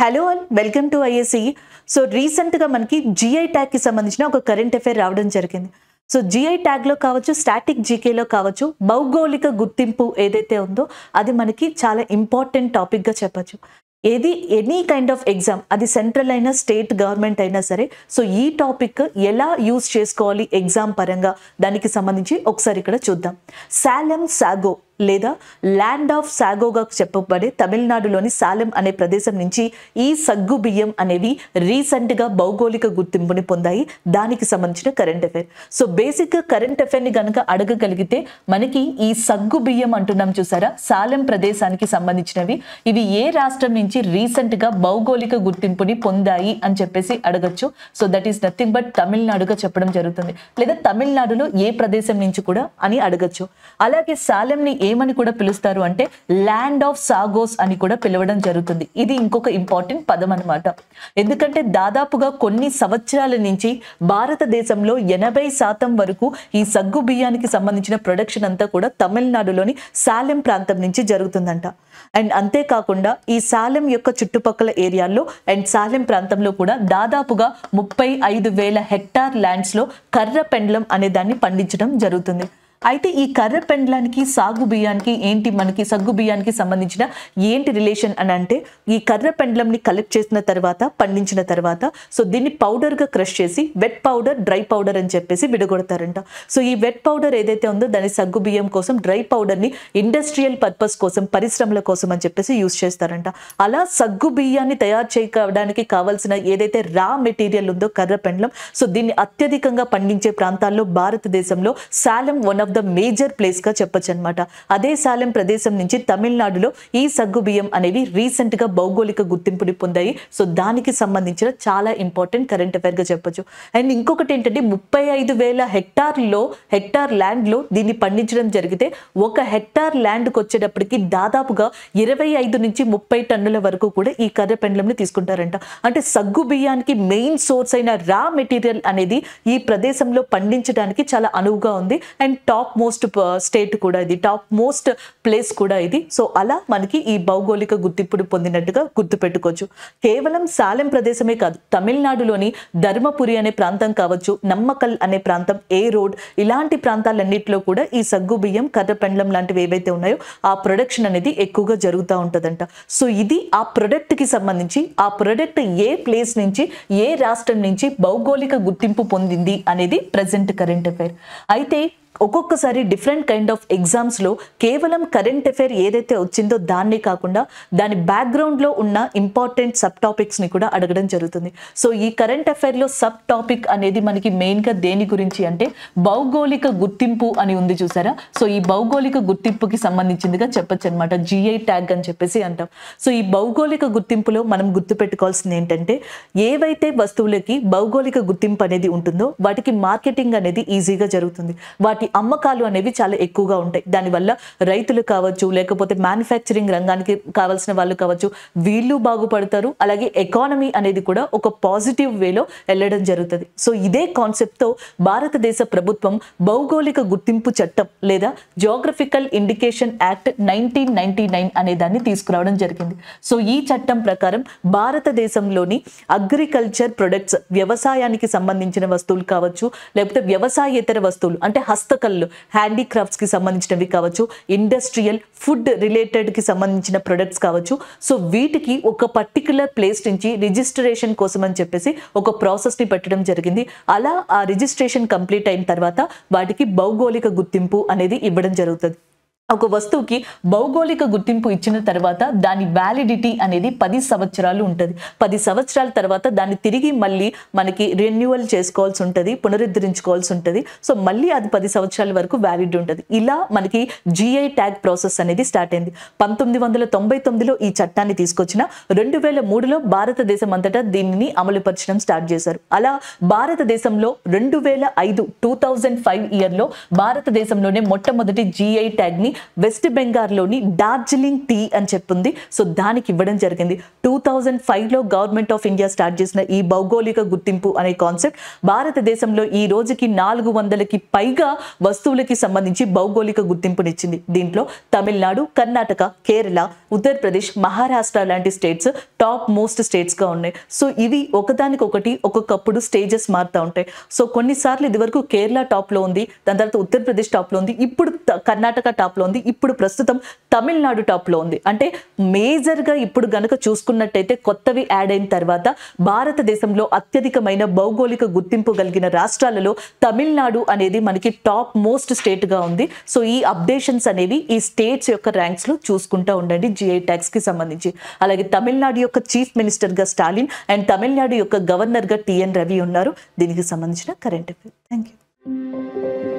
hello all welcome to ISC so రీసెంట్గా మనకి GI ట్యాగ్కి సంబంధించిన ఒక కరెంట్ అఫైర్ రావడం జరిగింది సో జిఐ ట్యాగ్లో కావచ్చు స్టాటిక్ జీకేలో కావచ్చు భౌగోళిక గుర్తింపు ఏదైతే ఉందో అది మనకి చాలా ఇంపార్టెంట్ టాపిక్గా చెప్పచ్చు ఏది ఎనీ కైండ్ ఆఫ్ ఎగ్జామ్ అది సెంట్రల్ అయినా స్టేట్ గవర్నమెంట్ అయినా సరే సో ఈ టాపిక్ ఎలా యూజ్ చేసుకోవాలి ఎగ్జామ్ పరంగా దానికి సంబంధించి ఒకసారి ఇక్కడ చూద్దాం శాలం సాగో లేదా ల్యాండ్ ఆఫ్ సాగోగా చెప్పబడే తమిళనాడులోని సాలెం అనే ప్రదేశం నుంచి ఈ సగ్గు బియ్యం అనేవి రీసెంట్గా భౌగోళిక గుర్తింపుని పొందాయి దానికి సంబంధించిన కరెంట్ అఫేర్ సో బేసిక్గా కరెంట్ అఫైర్ని కనుక అడగగలిగితే మనకి ఈ సగ్గు బియ్యం అంటున్నాం చూసారా సాలెం ప్రదేశానికి సంబంధించినవి ఇవి ఏ రాష్ట్రం నుంచి రీసెంట్గా భౌగోళిక గుర్తింపుని పొందాయి అని చెప్పేసి అడగచ్చు so that is nothing but తమిళనాడుగా చెప్పడం జరుగుతుంది లేదా తమిళనాడులో ఏ ప్రదేశం నుంచి కూడా అని అడగచ్చు అలాగే సాలెంని ఏమని కూడా పిలుస్తారు అంటే ల్యాండ్ ఆఫ్ సాగోస్ అని కూడా పిలవడం జరుగుతుంది ఇది ఇంకొక ఇంపార్టెంట్ పదం అనమాట ఎందుకంటే దాదాపుగా కొన్ని సంవత్సరాల నుంచి భారతదేశంలో ఎనభై శాతం వరకు ఈ సగ్గు బియ్యానికి సంబంధించిన ప్రొడక్షన్ అంతా కూడా తమిళనాడులోని సాలెం ప్రాంతం నుంచి జరుగుతుందంట అండ్ అంతేకాకుండా ఈ సాలెం యొక్క చుట్టుపక్కల ఏరియాల్లో అండ్ సాలెం ప్రాంతంలో కూడా దాదాపుగా ముప్పై ఐదు వేల హెక్టార్ ల్యాండ్స్లో కర్ర పెండ్లం అనే దాన్ని పండించడం జరుగుతుంది అయితే ఈ కర్ర పెండ్లానికి సాగు బియ్యానికి ఏంటి మనకి సగ్గు బియ్యానికి సంబంధించిన ఏంటి రిలేషన్ అని అంటే ఈ కర్ర పెండ్లంని కలెక్ట్ చేసిన తర్వాత పండించిన తర్వాత సో దీన్ని పౌడర్గా క్రష్ చేసి వెట్ పౌడర్ డ్రై పౌడర్ అని చెప్పేసి విడగొడతారంట సో ఈ వెట్ పౌడర్ ఏదైతే ఉందో దాని సగ్గు బియ్యం కోసం డ్రై పౌడర్ని ఇండస్ట్రియల్ పర్పస్ కోసం పరిశ్రమల కోసం అని చెప్పేసి యూస్ చేస్తారంట అలా సగ్గు బియ్యాన్ని తయారు చేయడానికి కావాల్సిన ఏదైతే రా మెటీరియల్ ఉందో కర్ర పెండ్లం సో దీన్ని అత్యధికంగా పండించే ప్రాంతాల్లో భారతదేశంలో Salem one of the major ప్లేస్గా చెప్పొచ్చు అనమాట అదే సాలెం ప్రదేశం నుంచి తమిళనాడులో ఈ సగ్గు బియ్యం అనేవి రీసెంట్గా భౌగోళిక గుర్తింపుని పొందాయి సో దానికి సంబంధించిన చాలా ఇంపార్టెంట్ కరెంట్ గా చెప్పొచ్చు అండ్ ఇంకొకటి ఏంటంటే ముప్పై ఐదు వేల హెక్టార్లో హెక్టార్ ల్యాండ్లో దీన్ని పండించడం జరిగితే ఒక హెక్టార్ ల్యాండ్కి వచ్చేటప్పటికి దాదాపుగా ఇరవై ఐదు నుంచి ముప్పై టన్నుల వరకు కూడా ఈ కర్రె పెండ్లంని తీసుకుంటారంట అంటే సగ్గు బియ్యానికి మెయిన్ సోర్స్ అయిన రా మెటీరియల్ అనేది ఈ ప్రదేశంలో పండించడానికి చాలా అనువుగా ఉంది అండ్ టాప్ మోస్ట్ స్టేట్ కూడా ఇది టాప్ మోస్ట్ ప్లేస్ కూడా ఇది సో అలా మనకి ఈ భౌగోళిక గుర్తింపుడు పొందినట్టుగా గుర్తుపెట్టుకోవచ్చు కేవలం సాలెం ప్రదేశమే కాదు తమిళనాడులోని ధర్మపురి అనే ప్రాంతం కావచ్చు నమ్మకల్ అనే ప్రాంతం ఏ రోడ్ ఇలాంటి ప్రాంతాలన్నింటిలో కూడా ఈ సగ్గు బియ్యం కర్రపెండ్లం లాంటివి ఏవైతే ఉన్నాయో ఆ ప్రొడక్షన్ అనేది ఎక్కువగా జరుగుతూ ఉంటుందంట సో ఇది ఆ ప్రొడక్ట్కి సంబంధించి ఆ ప్రొడక్ట్ ఏ ప్లేస్ నుంచి ఏ రాష్ట్రం నుంచి భౌగోళిక గుర్తింపు పొందింది అనేది ప్రజెంట్ కరెంట్ అఫైర్ అయితే ఒక్కొక్కసారి డిఫరెంట్ కైండ్ ఆఫ్ ఎగ్జామ్స్లో కేవలం కరెంట్ అఫైర్ ఏదైతే వచ్చిందో దాన్ని కాకుండా దాని బ్యాక్గ్రౌండ్లో ఉన్న ఇంపార్టెంట్ సబ్ టాపిక్స్ని కూడా అడగడం జరుగుతుంది సో ఈ కరెంట్ అఫైర్లో సబ్ టాపిక్ అనేది మనకి మెయిన్గా దేని గురించి అంటే భౌగోళిక గుర్తింపు అని ఉంది చూసారా సో ఈ భౌగోళిక గుర్తింపుకి సంబంధించిందిగా చెప్పొచ్చు అనమాట జిఐ ట్యాగ్ అని చెప్పేసి అంటాం సో ఈ భౌగోళిక గుర్తింపులో మనం గుర్తుపెట్టుకోవాల్సింది ఏంటంటే ఏవైతే వస్తువులకి భౌగోళిక గుర్తింపు అనేది ఉంటుందో వాటికి మార్కెటింగ్ అనేది ఈజీగా జరుగుతుంది వాటి వాటి అమ్మకాలు అనేవి చాలా ఎక్కువగా ఉంటాయి దానివల్ల రైతులు కావచ్చు లేకపోతే మ్యానుఫ్యాక్చరింగ్ రంగానికి కావాల్సిన వాళ్ళు కావచ్చు వీళ్ళు బాగుపడతారు అలాగే ఎకానమీ అనేది కూడా ఒక పాజిటివ్ వేలో వెళ్ళడం జరుగుతుంది సో ఇదే కాన్సెప్ట్తో భారతదేశ ప్రభుత్వం భౌగోళిక గుర్తింపు చట్టం లేదా geographical indication act nineteen ninety nine అనే దాన్ని తీసుకురావడం జరిగింది సో ఈ చట్టం ప్రకారం భారతదేశంలోని అగ్రికల్చర్ ప్రొడక్ట్స్ వ్యవసాయానికి సంబంధించిన వస్తువులు కావచ్చు లేకపోతే వ్యవసాయేతర వస్తువులు అంటే హస్త హస్తకళలు హ్యాండీక్రాఫ్ట్స్కి సంబంధించినవి కావచ్చు ఇండస్ట్రియల్ ఫుడ్ రిలేటెడ్కి సంబంధించిన ప్రొడక్ట్స్ కావచ్చు సో వీటికి ఒక పర్టికులర్ ప్లేస్ నుంచి రిజిస్ట్రేషన్ కోసం అని చెప్పేసి ఒక ప్రాసెస్ని పెట్టడం జరిగింది అలా ఆ రిజిస్ట్రేషన్ కంప్లీట్ అయిన తర్వాత వాటికి భౌగోళిక గుర్తింపు అనేది ఇవ్వడం జరుగుతుంది ఒక వస్తువుకి భౌగోళిక గుర్తింపు ఇచ్చిన తర్వాత దాని వ్యాలిడిటీ అనేది పది సంవత్సరాలు ఉంటుంది పది సంవత్సరాల తర్వాత దాన్ని తిరిగి మళ్ళీ మనకి రెన్యువల్ చేసుకోవాల్సి ఉంటుంది పునరుద్ధరించుకోవాల్సి ఉంటుంది సో మళ్ళీ అది పది సంవత్సరాల వరకు వ్యాలిడ్ ఉంటుంది ఇలా మనకి జిఐ ట్యాగ్ ప్రాసెస్ అనేది స్టార్ట్ అయింది పంతొమ్మిది వందల తొంభై తొమ్మిదిలో ఈ చట్టాన్ని తీసుకొచ్చిన రెండు వేల మూడులో భారతదేశం అంతటా దీనిని అమలుపరచడం స్టార్ట్ చేశారు అలా భారతదేశంలో రెండు వేల ఐదు టూ థౌజండ్ ఫైవ్ ఇయర్లో భారతదేశంలోనే మొట్టమొదటి జిఐ ట్యాగ్ని వెస్ట్ బెంగాల్లోని డార్జిలింగ్ టీ అని చెప్పింది సో దానికి ఇవ్వడం జరిగింది టూ థౌజండ్ ఫైవ్లో గవర్నమెంట్ ఆఫ్ ఇండియా స్టార్ట్ చేసిన ఈ భౌగోళిక గుర్తింపు అనే కాన్సెప్ట్ భారతదేశంలో ఈ రోజుకి నాలుగు వందలకి పైగా వస్తువులకి సంబంధించి భౌగోళిక గుర్తింపునిచ్చింది దీంట్లో తమిళనాడు కర్ణాటక కేరళ ఉత్తరప్రదేశ్ మహారాష్ట్ర లాంటి స్టేట్స్ టాప్ మోస్ట్ స్టేట్స్గా ఉన్నాయి సో ఇవి ఒకదానికొకటి ఒక్కొక్కప్పుడు స్టేజెస్ మారుతూ ఉంటాయి సో కొన్నిసార్లు ఇదివరకు కేరళ టాప్లో ఉంది దాని తర్వాత ఉత్తరప్రదేశ్ టాప్లో ఉంది ఇప్పుడు కర్ణాటక టాప్లో టాప్లో ఉంది ఇప్పుడు ప్రస్తుతం తమిళనాడు టాప్లో ఉంది అంటే మేజర్గా ఇప్పుడు గనక చూసుకున్నట్టయితే కొత్తవి యాడ్ అయిన తర్వాత భారతదేశంలో అత్యధికమైన భౌగోళిక గుర్తింపు కలిగిన రాష్ట్రాలలో తమిళనాడు అనేది మనకి టాప్ మోస్ట్ స్టేట్గా ఉంది సో ఈ అప్డేషన్స్ అనేవి ఈ స్టేట్స్ యొక్క ర్యాంక్స్లో చూసుకుంటూ ఉండండి జిఐ ట్యాక్స్కి సంబంధించి అలాగే తమిళనాడు యొక్క చీఫ్ మినిస్టర్గా స్టాలిన్ అండ్ తమిళనాడు యొక్క గవర్నర్గా టిఎన్ రవి ఉన్నారు దీనికి సంబంధించిన కరెంట్ అఫేర్ థ్యాంక్ యూ